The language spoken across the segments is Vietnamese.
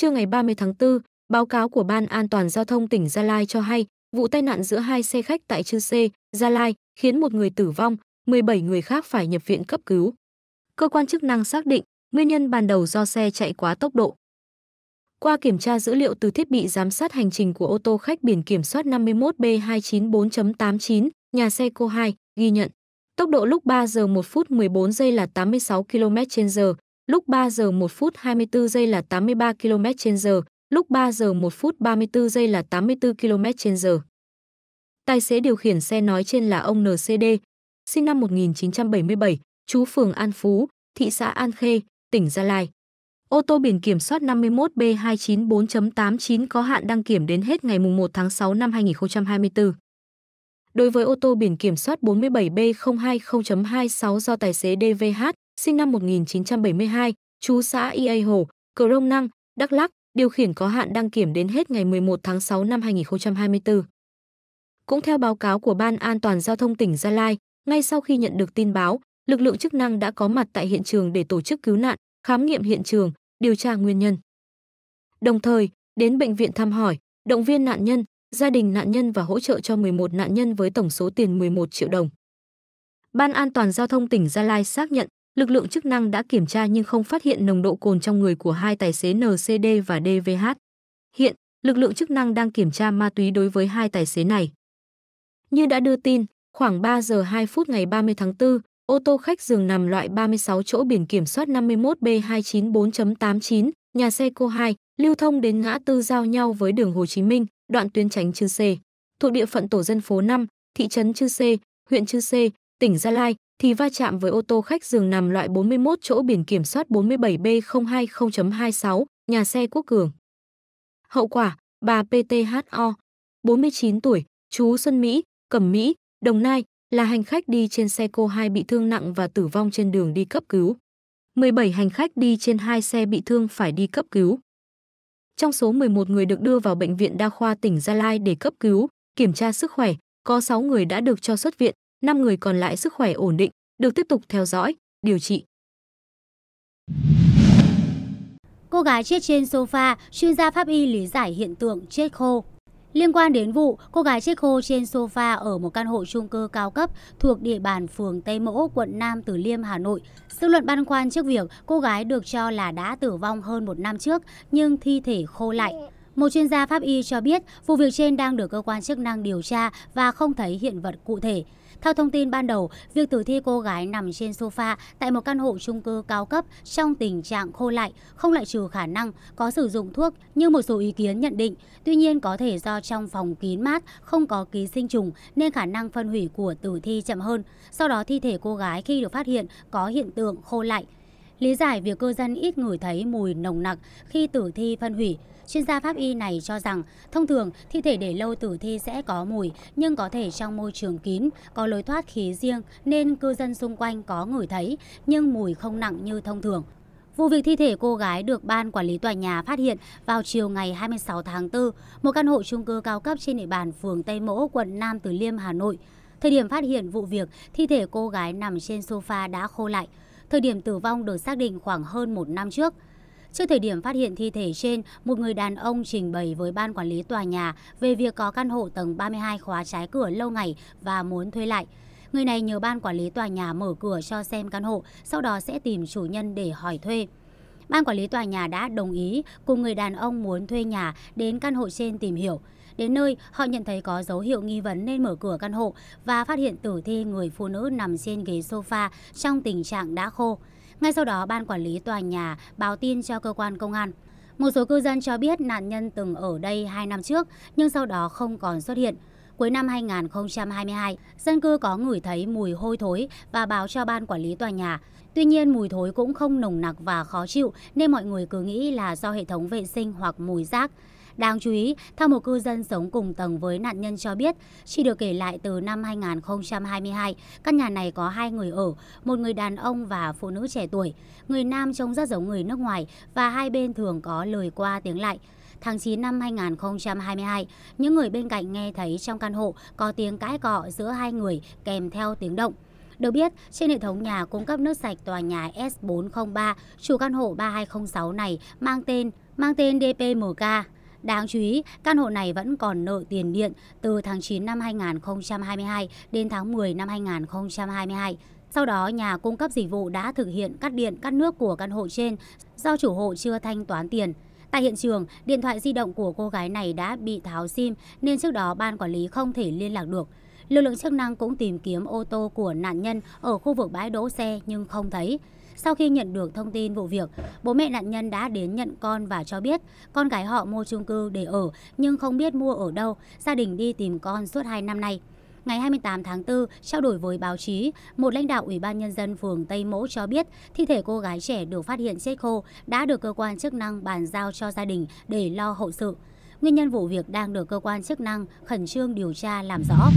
Trưa ngày 30 tháng 4, báo cáo của Ban An toàn Giao thông tỉnh Gia Lai cho hay vụ tai nạn giữa hai xe khách tại Chư Sê, Gia Lai khiến một người tử vong, 17 người khác phải nhập viện cấp cứu. Cơ quan chức năng xác định nguyên nhân ban đầu do xe chạy quá tốc độ. Qua kiểm tra dữ liệu từ thiết bị giám sát hành trình của ô tô khách biển kiểm soát 51B294.89, nhà xe Cô 2 ghi nhận tốc độ lúc 3 giờ 1 phút 14 giây là 86 km/h, lúc 3 giờ 1 phút 24 giây là 83 km h lúc 3 giờ 1 phút 34 giây là 84 km h Tài xế điều khiển xe nói trên là ông NCD, sinh năm 1977, chú phường An Phú, thị xã An Khê, tỉnh Gia Lai. Ô tô biển kiểm soát 51B294.89 có hạn đăng kiểm đến hết ngày 1 tháng 6 năm 2024. Đối với ô tô biển kiểm soát 47B020.26 do tài xế DVH, sinh năm 1972, chú xã Ia Hồ, Cờ Rông Năng, Đắk Lắk, điều khiển có hạn đăng kiểm đến hết ngày 11 tháng 6 năm 2024. Cũng theo báo cáo của Ban An toàn Giao thông tỉnh Gia Lai, ngay sau khi nhận được tin báo, lực lượng chức năng đã có mặt tại hiện trường để tổ chức cứu nạn, khám nghiệm hiện trường, điều tra nguyên nhân. Đồng thời, đến bệnh viện thăm hỏi, động viên nạn nhân, gia đình nạn nhân và hỗ trợ cho 11 nạn nhân với tổng số tiền 11 triệu đồng. Ban An toàn Giao thông tỉnh Gia Lai xác nhận lực lượng chức năng đã kiểm tra nhưng không phát hiện nồng độ cồn trong người của hai tài xế NCD và DVH. Hiện, lực lượng chức năng đang kiểm tra ma túy đối với hai tài xế này. Như đã đưa tin, khoảng 3 giờ 2 phút ngày 30 tháng 4, ô tô khách giường nằm loại 36 chỗ biển kiểm soát 51B294.89, nhà xe cô 2, lưu thông đến ngã tư giao nhau với đường Hồ Chí Minh, đoạn tuyến tránh Chư Sê, thuộc địa phận tổ dân phố 5, thị trấn Chư Sê, huyện Chư Sê, tỉnh Gia Lai, thì va chạm với ô tô khách dường nằm loại 41 chỗ biển kiểm sosoát 47B020.26, nhà xe Quốc Cường. Hậu quả, bà PTHO, 49 tuổi, chú Xuân Mỹ, Cẩm Mỹ, Đồng Nai, là hành khách đi trên xe cô hai bị thương nặng và tử vong trên đường đi cấp cứu. 17 hành khách đi trên hai xe bị thương phải đi cấp cứu. Trong số 11 người được đưa vào Bệnh viện Đa khoa tỉnh Gia Lai để cấp cứu, kiểm tra sức khỏe, có 6 người đã được cho xuất viện, 5 người còn lại sức khỏe ổn định, được tiếp tục theo dõi, điều trị. Cô gái chết trên sofa, chuyên gia pháp y lý giải hiện tượng chết khô. Liên quan đến vụ cô gái chết khô trên sofa ở một căn hộ chung cư cao cấp thuộc địa bàn phường Tây Mỗ, quận Nam Từ Liêm, Hà Nội, dư luận băn khoăn trước việc cô gái được cho là đã tử vong hơn một năm trước nhưng thi thể khô lạnh. Một chuyên gia pháp y cho biết vụ việc trên đang được cơ quan chức năng điều tra và không thấy hiện vật cụ thể. Theo thông tin ban đầu, việc tử thi cô gái nằm trên sofa tại một căn hộ chung cư cao cấp trong tình trạng khô lại, không loại trừ khả năng có sử dụng thuốc như một số ý kiến nhận định. Tuy nhiên có thể do trong phòng kín mát không có ký sinh trùng nên khả năng phân hủy của tử thi chậm hơn. Sau đó thi thể cô gái khi được phát hiện có hiện tượng khô lại. Lý giải việc cư dân ít ngửi thấy mùi nồng nặc khi tử thi phân hủy, chuyên gia pháp y này cho rằng thông thường thi thể để lâu tử thi sẽ có mùi nhưng có thể trong môi trường kín có lối thoát khí riêng nên cư dân xung quanh có ngửi thấy nhưng mùi không nặng như thông thường. Vụ việc thi thể cô gái được ban quản lý tòa nhà phát hiện vào chiều ngày 26 tháng 4, một căn hộ chung cư cao cấp trên địa bàn phường Tây Mỗ, quận Nam Từ Liêm, Hà Nội. Thời điểm phát hiện vụ việc, thi thể cô gái nằm trên sofa đã khô lại. Thời điểm tử vong được xác định khoảng hơn một năm trước. Trước thời điểm phát hiện thi thể trên, một người đàn ông trình bày với ban quản lý tòa nhà về việc có căn hộ tầng 32 khóa trái cửa lâu ngày và muốn thuê lại. Người này nhờ ban quản lý tòa nhà mở cửa cho xem căn hộ, sau đó sẽ tìm chủ nhân để hỏi thuê. Ban quản lý tòa nhà đã đồng ý cùng người đàn ông muốn thuê nhà đến căn hộ trên tìm hiểu. Đến nơi, họ nhận thấy có dấu hiệu nghi vấn nên mở cửa căn hộ và phát hiện tử thi người phụ nữ nằm trên ghế sofa trong tình trạng đã khô. Ngay sau đó, ban quản lý tòa nhà báo tin cho cơ quan công an. Một số cư dân cho biết nạn nhân từng ở đây 2 năm trước nhưng sau đó không còn xuất hiện. Cuối năm 2022, dân cư có ngửi thấy mùi hôi thối và báo cho ban quản lý tòa nhà. Tuy nhiên, mùi thối cũng không nồng nặc và khó chịu nên mọi người cứ nghĩ là do hệ thống vệ sinh hoặc mùi rác. Đáng chú ý, theo một cư dân sống cùng tầng với nạn nhân cho biết, chỉ được kể lại từ năm 2022, căn nhà này có hai người ở, một người đàn ông và phụ nữ trẻ tuổi. Người nam trông rất giống người nước ngoài và hai bên thường có lời qua tiếng lại. Tháng 9 năm 2022, những người bên cạnh nghe thấy trong căn hộ có tiếng cãi cọ giữa hai người kèm theo tiếng động. Được biết, trên hệ thống nhà cung cấp nước sạch tòa nhà S403, chủ căn hộ 3206 này mang tên mang tên DPMK. Đáng chú ý, căn hộ này vẫn còn nợ tiền điện từ tháng 9 năm 2022 đến tháng 10 năm 2022. Sau đó, nhà cung cấp dịch vụ đã thực hiện cắt điện, cắt nước của căn hộ trên do chủ hộ chưa thanh toán tiền. Tại hiện trường, điện thoại di động của cô gái này đã bị tháo sim nên trước đó ban quản lý không thể liên lạc được. Lực lượng chức năng cũng tìm kiếm ô tô của nạn nhân ở khu vực bãi đỗ xe nhưng không thấy. Sau khi nhận được thông tin vụ việc, bố mẹ nạn nhân đã đến nhận con và cho biết con gái họ mua chung cư để ở nhưng không biết mua ở đâu, gia đình đi tìm con suốt 2 năm nay. Ngày 28 tháng 4, trao đổi với báo chí, một lãnh đạo Ủy ban Nhân dân phường Tây Mỗ cho biết thi thể cô gái trẻ được phát hiện chết khô đã được cơ quan chức năng bàn giao cho gia đình để lo hậu sự. Nguyên nhân vụ việc đang được cơ quan chức năng khẩn trương điều tra làm rõ.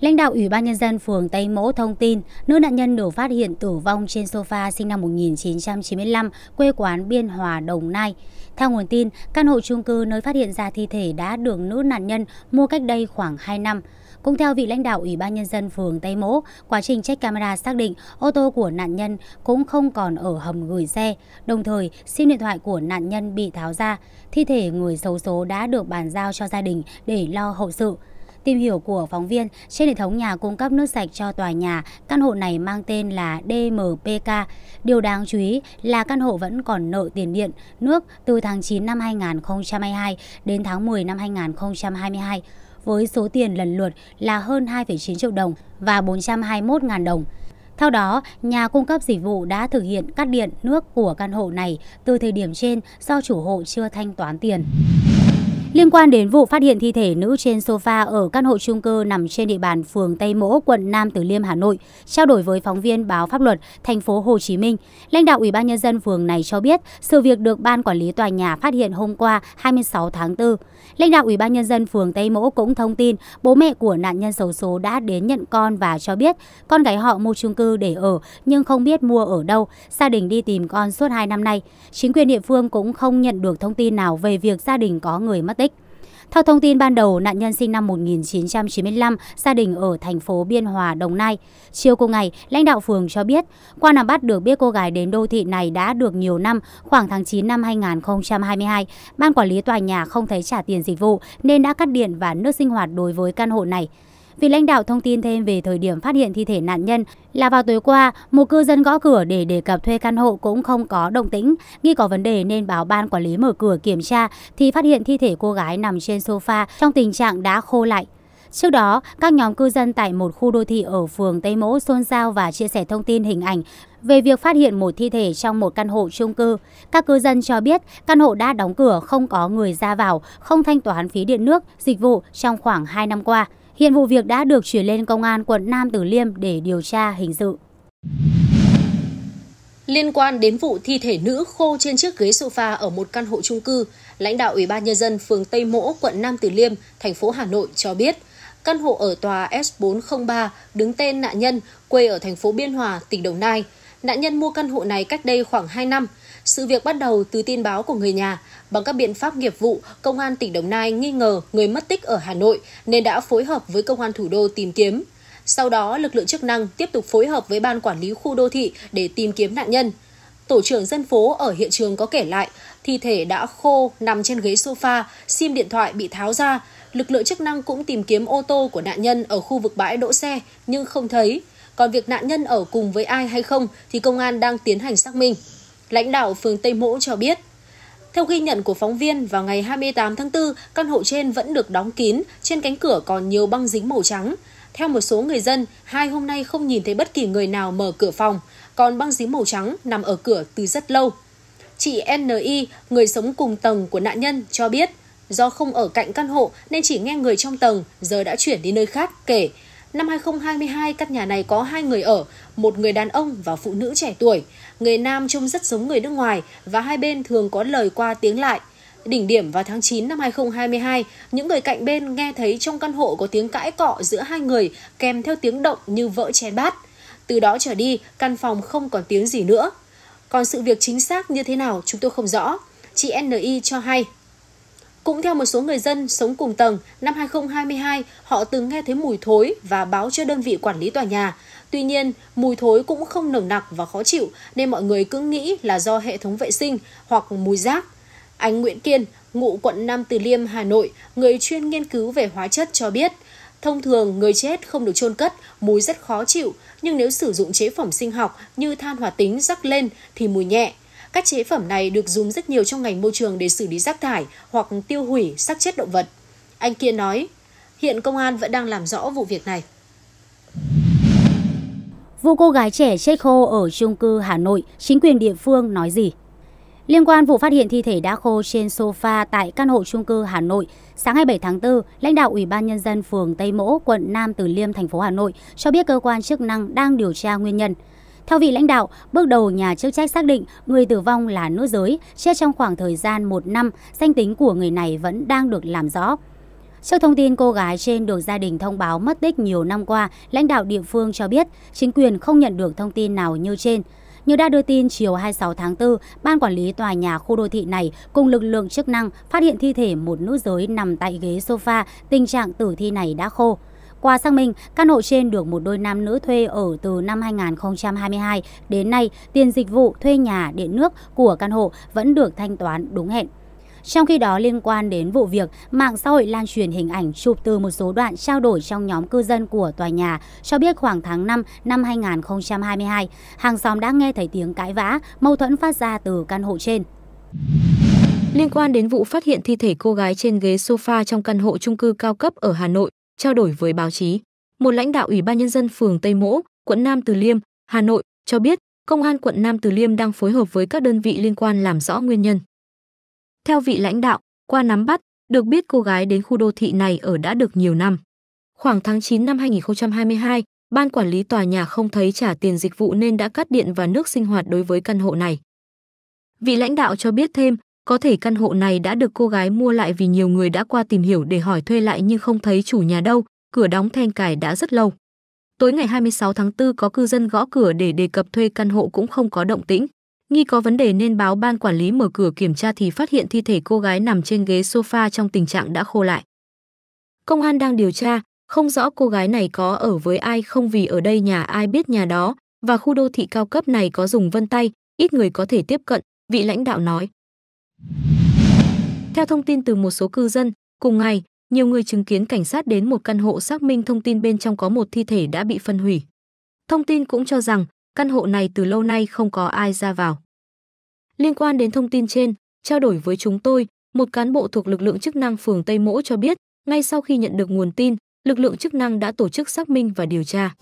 Lãnh đạo Ủy ban Nhân dân phường Tây Mỗ thông tin, nữ nạn nhân được phát hiện tử vong trên sofa sinh năm 1995, quê quán Biên Hòa, Đồng Nai. Theo nguồn tin, căn hộ chung cư nơi phát hiện ra thi thể đã được nữ nạn nhân mua cách đây khoảng 2 năm. Cũng theo vị lãnh đạo Ủy ban Nhân dân phường Tây Mỗ, quá trình check camera xác định ô tô của nạn nhân cũng không còn ở hầm gửi xe. Đồng thời, sim điện thoại của nạn nhân bị tháo ra. Thi thể người xấu số đã được bàn giao cho gia đình để lo hậu sự. Tìm hiểu của phóng viên, trên hệ thống nhà cung cấp nước sạch cho tòa nhà, căn hộ này mang tên là DMPK. Điều đáng chú ý là căn hộ vẫn còn nợ tiền điện, nước từ tháng 9 năm 2022 đến tháng 10 năm 2022 với số tiền lần lượt là hơn 2,9 triệu đồng và 421.000 đồng. Theo đó, nhà cung cấp dịch vụ đã thực hiện cắt điện nước của căn hộ này từ thời điểm trên do chủ hộ chưa thanh toán tiền. Liên quan đến vụ phát hiện thi thể nữ trên sofa ở căn hộ trung cư nằm trên địa bàn phường Tây Mỗ, quận Nam Từ Liêm, Hà Nội, trao đổi với phóng viên báo pháp luật thành phố Hồ Chí Minh, lãnh đạo Ủy ban nhân dân phường này cho biết sự việc được ban quản lý tòa nhà phát hiện hôm qua 26 tháng 4. Lãnh đạo Ủy ban nhân dân phường Tây Mỗ cũng thông tin bố mẹ của nạn nhân xấu số đã đến nhận con và cho biết con gái họ mua trung cư để ở nhưng không biết mua ở đâu, gia đình đi tìm con suốt 2 năm nay. Chính quyền địa phương cũng không nhận được thông tin nào về việc gia đình có người mất theo thông tin ban đầu, nạn nhân sinh năm 1995, gia đình ở thành phố Biên Hòa, Đồng Nai. Chiều cùng ngày, lãnh đạo phường cho biết, qua nắm bắt được biết cô gái đến đô thị này đã được nhiều năm, khoảng tháng 9 năm 2022, ban quản lý tòa nhà không thấy trả tiền dịch vụ nên đã cắt điện và nước sinh hoạt đối với căn hộ này. Vị lãnh đạo thông tin thêm về thời điểm phát hiện thi thể nạn nhân là vào tối qua, một cư dân gõ cửa để đề cập thuê căn hộ cũng không có động tĩnh, nghi có vấn đề nên báo ban quản lý mở cửa kiểm tra thì phát hiện thi thể cô gái nằm trên sofa trong tình trạng đã khô lạnh. Trước đó, các nhóm cư dân tại một khu đô thị ở phường Tây Mỗ xôn xao và chia sẻ thông tin hình ảnh về việc phát hiện một thi thể trong một căn hộ chung cư. Các cư dân cho biết căn hộ đã đóng cửa, không có người ra vào, không thanh toán phí điện nước, dịch vụ trong khoảng 2 năm qua. Hiện vụ việc đã được chuyển lên công an quận Nam Tử Liêm để điều tra hình sự. Liên quan đến vụ thi thể nữ khô trên chiếc ghế sofa ở một căn hộ chung cư, lãnh đạo Ủy ban nhân dân phường Tây Mỗ, quận Nam Từ Liêm, thành phố Hà Nội cho biết, căn hộ ở tòa S403 đứng tên nạn nhân quê ở thành phố Biên Hòa, tỉnh Đồng Nai. Nạn nhân mua căn hộ này cách đây khoảng 2 năm. Sự việc bắt đầu từ tin báo của người nhà. Bằng các biện pháp nghiệp vụ, Công an tỉnh Đồng Nai nghi ngờ người mất tích ở Hà Nội nên đã phối hợp với Công an thủ đô tìm kiếm. Sau đó, lực lượng chức năng tiếp tục phối hợp với Ban Quản lý khu đô thị để tìm kiếm nạn nhân. Tổ trưởng dân phố ở hiện trường có kể lại, thi thể đã khô nằm trên ghế sofa, sim điện thoại bị tháo ra. Lực lượng chức năng cũng tìm kiếm ô tô của nạn nhân ở khu vực bãi đỗ xe nhưng không thấy. Còn việc nạn nhân ở cùng với ai hay không thì công an đang tiến hành xác minh lãnh đạo phường Tây Mỗ cho biết. Theo ghi nhận của phóng viên, vào ngày 28 tháng 4, căn hộ trên vẫn được đóng kín, trên cánh cửa còn nhiều băng dính màu trắng. Theo một số người dân, hai hôm nay không nhìn thấy bất kỳ người nào mở cửa phòng, còn băng dính màu trắng nằm ở cửa từ rất lâu. Chị NI, người sống cùng tầng của nạn nhân, cho biết do không ở cạnh căn hộ nên chỉ nghe người trong tầng, giờ đã chuyển đi nơi khác kể Năm 2022, căn nhà này có hai người ở, một người đàn ông và phụ nữ trẻ tuổi. Người nam trông rất giống người nước ngoài và hai bên thường có lời qua tiếng lại. Đỉnh điểm vào tháng 9 năm 2022, những người cạnh bên nghe thấy trong căn hộ có tiếng cãi cọ giữa hai người kèm theo tiếng động như vỡ chén bát. Từ đó trở đi, căn phòng không còn tiếng gì nữa. Còn sự việc chính xác như thế nào chúng tôi không rõ. Chị NI cho hay cũng theo một số người dân sống cùng tầng, năm 2022 họ từng nghe thấy mùi thối và báo cho đơn vị quản lý tòa nhà. Tuy nhiên, mùi thối cũng không nồng nặc và khó chịu nên mọi người cứ nghĩ là do hệ thống vệ sinh hoặc mùi rác. Anh Nguyễn Kiên, ngụ quận Nam Từ Liêm, Hà Nội, người chuyên nghiên cứu về hóa chất cho biết, Thông thường, người chết không được chôn cất, mùi rất khó chịu, nhưng nếu sử dụng chế phẩm sinh học như than hoạt tính rắc lên thì mùi nhẹ. Các chế phẩm này được dùng rất nhiều trong ngành môi trường để xử lý rác thải hoặc tiêu hủy xác chết động vật. Anh kia nói, hiện công an vẫn đang làm rõ vụ việc này. Vụ cô gái trẻ chết khô ở trung cư Hà Nội, chính quyền địa phương nói gì? Liên quan vụ phát hiện thi thể đã khô trên sofa tại căn hộ trung cư Hà Nội, sáng 27 tháng 4, lãnh đạo Ủy ban nhân dân phường Tây Mỗ, quận Nam Từ Liêm, thành phố Hà Nội cho biết cơ quan chức năng đang điều tra nguyên nhân. Theo vị lãnh đạo, bước đầu nhà chức trách xác định người tử vong là nữ giới, chết trong khoảng thời gian một năm, danh tính của người này vẫn đang được làm rõ. Trước thông tin cô gái trên được gia đình thông báo mất tích nhiều năm qua, lãnh đạo địa phương cho biết chính quyền không nhận được thông tin nào như trên. Như đã đưa tin chiều 26 tháng 4, Ban Quản lý tòa nhà khu đô thị này cùng lực lượng chức năng phát hiện thi thể một nữ giới nằm tại ghế sofa, tình trạng tử thi này đã khô. Qua xác minh, căn hộ trên được một đôi nam nữ thuê ở từ năm 2022 đến nay, tiền dịch vụ thuê nhà, điện nước của căn hộ vẫn được thanh toán đúng hẹn. Trong khi đó liên quan đến vụ việc, mạng xã hội lan truyền hình ảnh chụp từ một số đoạn trao đổi trong nhóm cư dân của tòa nhà cho biết khoảng tháng 5 năm 2022, hàng xóm đã nghe thấy tiếng cãi vã, mâu thuẫn phát ra từ căn hộ trên. Liên quan đến vụ phát hiện thi thể cô gái trên ghế sofa trong căn hộ chung cư cao cấp ở Hà Nội, trao đổi với báo chí. Một lãnh đạo Ủy ban nhân dân phường Tây Mỗ, quận Nam Từ Liêm, Hà Nội cho biết, công an quận Nam Từ Liêm đang phối hợp với các đơn vị liên quan làm rõ nguyên nhân. Theo vị lãnh đạo, qua nắm bắt, được biết cô gái đến khu đô thị này ở đã được nhiều năm. Khoảng tháng 9 năm 2022, ban quản lý tòa nhà không thấy trả tiền dịch vụ nên đã cắt điện và nước sinh hoạt đối với căn hộ này. Vị lãnh đạo cho biết thêm, có thể căn hộ này đã được cô gái mua lại vì nhiều người đã qua tìm hiểu để hỏi thuê lại nhưng không thấy chủ nhà đâu, cửa đóng then cài đã rất lâu. Tối ngày 26 tháng 4 có cư dân gõ cửa để đề cập thuê căn hộ cũng không có động tĩnh. Nghi có vấn đề nên báo ban quản lý mở cửa kiểm tra thì phát hiện thi thể cô gái nằm trên ghế sofa trong tình trạng đã khô lại. Công an đang điều tra, không rõ cô gái này có ở với ai không vì ở đây nhà ai biết nhà đó và khu đô thị cao cấp này có dùng vân tay, ít người có thể tiếp cận, vị lãnh đạo nói. Theo thông tin từ một số cư dân, cùng ngày, nhiều người chứng kiến cảnh sát đến một căn hộ xác minh thông tin bên trong có một thi thể đã bị phân hủy. Thông tin cũng cho rằng căn hộ này từ lâu nay không có ai ra vào. Liên quan đến thông tin trên, trao đổi với chúng tôi, một cán bộ thuộc lực lượng chức năng phường Tây Mỗ cho biết, ngay sau khi nhận được nguồn tin, lực lượng chức năng đã tổ chức xác minh và điều tra.